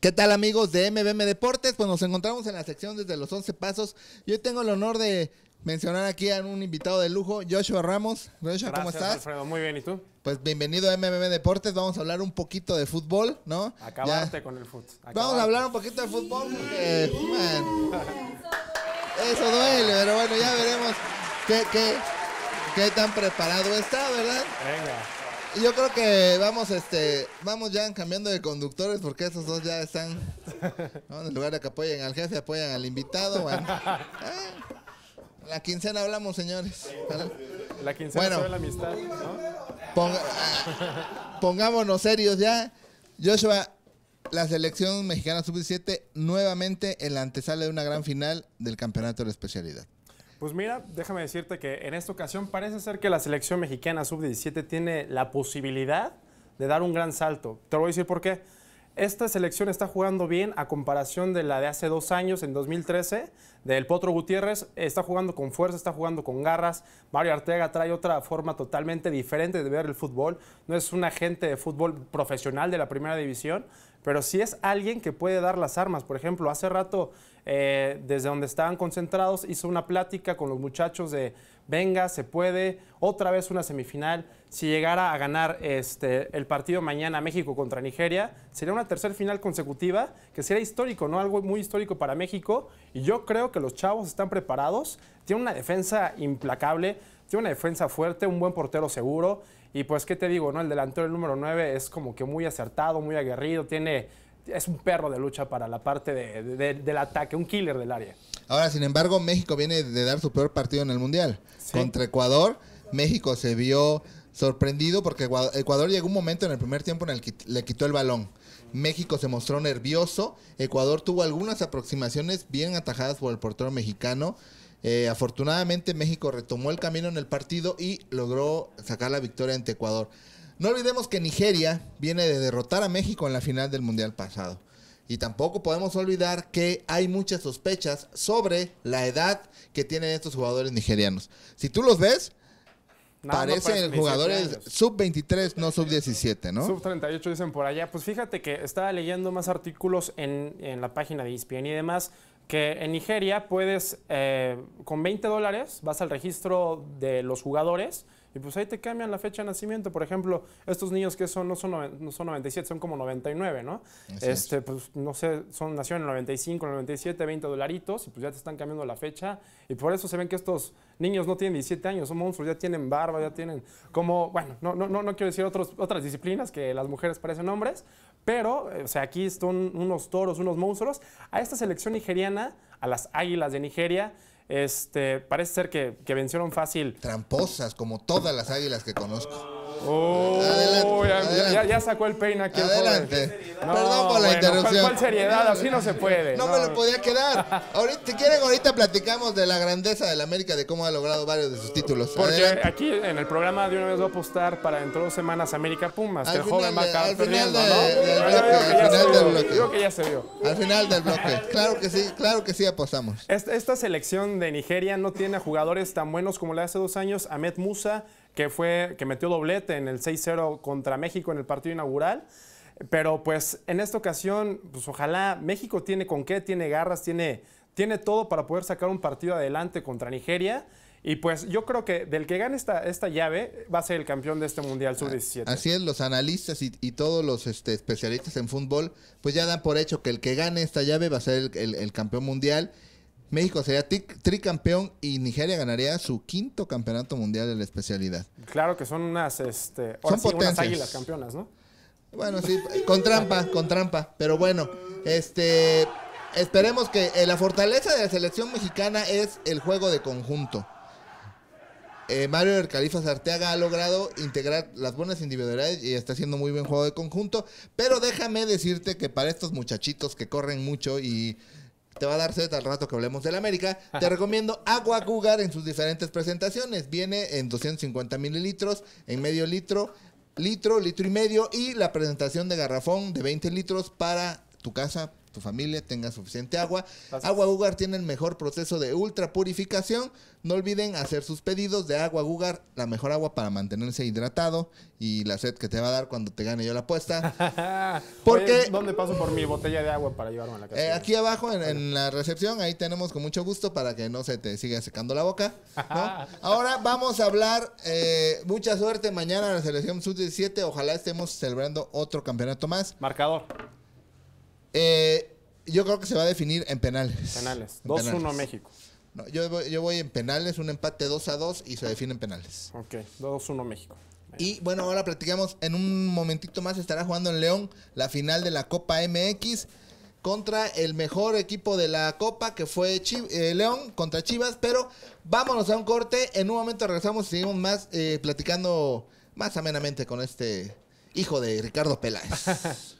¿Qué tal amigos de MBM Deportes? Pues nos encontramos en la sección desde los 11 pasos. Yo tengo el honor de mencionar aquí a un invitado de lujo, Joshua Ramos. Joshua, ¿cómo estás? Alfredo, muy bien, ¿y tú? Pues bienvenido a MBM Deportes. Vamos a hablar un poquito de fútbol, ¿no? Acabaste con el fútbol. Vamos a hablar un poquito de fútbol eso duele, pero bueno, ya veremos qué, qué tan preparado está, ¿verdad? Venga yo creo que vamos, este, vamos ya cambiando de conductores porque esos dos ya están. ¿no? En lugar de que apoyen al jefe, apoyan al invitado. Eh, la quincena hablamos, señores. La quincena bueno, la amistad, pongámonos serios ya. Joshua, la selección mexicana sub-17 nuevamente en la antesala de una gran final del campeonato de especialidad. Pues mira, déjame decirte que en esta ocasión parece ser que la selección mexicana sub-17 tiene la posibilidad de dar un gran salto. Te voy a decir por qué. Esta selección está jugando bien a comparación de la de hace dos años, en 2013, del Potro Gutiérrez. Está jugando con fuerza, está jugando con garras. Mario Arteaga trae otra forma totalmente diferente de ver el fútbol. No es un agente de fútbol profesional de la primera división, pero si es alguien que puede dar las armas, por ejemplo, hace rato eh, desde donde estaban concentrados hizo una plática con los muchachos de venga, se puede, otra vez una semifinal. Si llegara a ganar este, el partido mañana México contra Nigeria, sería una tercera final consecutiva que sería histórico, ¿no? Algo muy histórico para México. Y yo creo que los chavos están preparados, tienen una defensa implacable tiene una defensa fuerte, un buen portero seguro. Y pues, ¿qué te digo? no El delantero, número 9, es como que muy acertado, muy aguerrido, tiene es un perro de lucha para la parte del ataque, un killer del área. Ahora, sin embargo, México viene de dar su peor partido en el Mundial. Contra Ecuador, México se vio sorprendido porque Ecuador llegó un momento en el primer tiempo en el que le quitó el balón. México se mostró nervioso, Ecuador tuvo algunas aproximaciones bien atajadas por el portero mexicano, eh, afortunadamente México retomó el camino en el partido y logró sacar la victoria ante Ecuador. No olvidemos que Nigeria viene de derrotar a México en la final del Mundial pasado. Y tampoco podemos olvidar que hay muchas sospechas sobre la edad que tienen estos jugadores nigerianos. Si tú los ves, parecen jugadores sub-23, no sub-17, ¿no? Sub-38 dicen por allá. Pues fíjate que estaba leyendo más artículos en, en la página de ESPN y demás que en Nigeria puedes, eh, con 20 dólares, vas al registro de los jugadores y pues ahí te cambian la fecha de nacimiento. Por ejemplo, estos niños que son, no son, son 97, son como 99, ¿no? este, pues no sé, son, nacieron en el 95, en 97, 20 dolaritos y pues ya te están cambiando la fecha. Y por eso se ven que estos niños no tienen 17 años, son monstruos, ya tienen barba, ya tienen como, bueno, no, no, no, quiero decir otras disciplinas que las mujeres parecen hombres, pero, eh, o sea, aquí están unos toros, unos monstruos. A esta selección nigeriana, a las águilas de Nigeria, este, parece ser que, que vencieron fácil. Tramposas, como todas las águilas que conozco. Oh, ya, sacó el peine aquí. Adelante. Perdón por la interrupción. ¿cuál, seriedad, así no se puede. No, me lo podía quedar. si quieren, ahorita platicamos de la grandeza de la América, de cómo ha logrado varios de sus títulos. Porque aquí en el programa de una vez voy a apostar para dentro de dos semanas América Pumas, el joven va a acabar perdiendo, ¿no? al final del bloque. Creo que ya se vio. Al final del bloque. Claro que sí, claro que sí apostamos. Esta, esta selección de Nigeria no tiene jugadores tan buenos como la de hace dos años. Ahmed Musa, que, fue, que metió doblete en el 6-0 contra México en el partido inaugural. Pero pues en esta ocasión, pues ojalá México tiene con qué, tiene garras, tiene, tiene todo para poder sacar un partido adelante contra Nigeria. Y pues yo creo que del que gane esta, esta llave va a ser el campeón de este Mundial Sub-17. Así es, los analistas y, todos los este, especialistas en fútbol, pues ya dan por hecho que el que gane esta llave va a ser el campeón mundial. México sería tricampeón y Nigeria ganaría su quinto campeonato mundial de la especialidad. Claro que son unas, este, águilas campeonas, ¿no? Bueno, sí, con trampa, con trampa. Pero bueno, este, esperemos que eh, la fortaleza de la selección mexicana es el juego de conjunto. Eh, Mario del Califa Sarteaga ha logrado integrar las buenas individualidades y está haciendo muy buen juego de conjunto. Pero déjame decirte que para estos muchachitos que corren mucho y te va a dar sed al rato que hablemos del América, te recomiendo agua Cougar en sus diferentes presentaciones. Viene en 250 mililitros, en medio litro, litro, litro y medio y la presentación de garrafón de 20 litros para tu casa tu familia tenga suficiente agua. Agua Gugar tiene el mejor proceso de ultra purificación. No olviden hacer sus pedidos de agua Gugar, la mejor agua para mantenerse hidratado y la sed que te va a dar cuando te gane yo la apuesta. Porque qué? ¿dónde paso por mi botella de agua para llevarme a la casa? Eh, aquí abajo en, la recepción, ahí tenemos con mucho gusto para que no se te siga secando la boca. Ahora vamos a hablar. Eh, mucha suerte mañana a la selección sub 17. Ojalá estemos celebrando otro campeonato más. Marcador. Eh, yo creo que se va a definir en penales. Penales. 2-1 México. yo, voy, en penales, un empate 2 a 2 y se define en penales. Ok, 2-1 México. Y bueno, ahora platicamos. En un momentito más estará jugando en León la final de la Copa MX contra el mejor equipo de la Copa, que fue eh, León contra Chivas. Pero vámonos a un corte. En un momento regresamos y seguimos más eh, platicando más amenamente con este hijo de Ricardo Peláez.